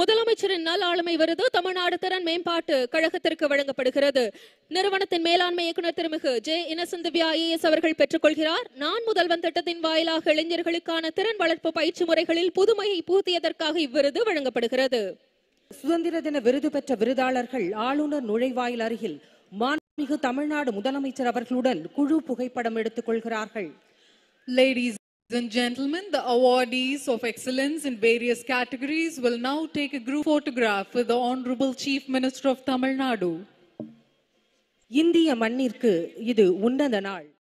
முதலமைச்சரின் நல் ஆளுமை விருது தமிழ்நாடு திறன் மேம்பாட்டு கழகத்திற்கு வழங்கப்படுகிறது நிறுவனத்தின் மேலாண்மை இயக்குநர் திருமிகு ஜே இனசன் திவ்யா ஏஎஸ் அவர்கள் பெற்றுக்கொள்கிறார் நான் முதல்வன் திட்டத்தின் வாயிலாக இளைஞர்களுக்கான திறன் வளர்ப்பு பயிற்சி முறைகளில் புதுமையை பூத்தியதற்காக இவ்விருது வழங்கப்படுகிறது சுதந்திர தின விருது பெற்ற விருதாளர்கள் ஆளுநர் நுழைவாயில் அருகில் மாண்புமிகு தமிழ்நாடு முதலமைச்சர் அவர்களுடன் குழு புகைப்படம் எடுத்துக் கொள்கிறார்கள் ladies Ladies and gentlemen, the awardees of excellence in various categories will now take a group photograph with the Honorable Chief Minister of Tamil Nadu. இந்திய மண்ணிற்கு இது உன்னத நாள்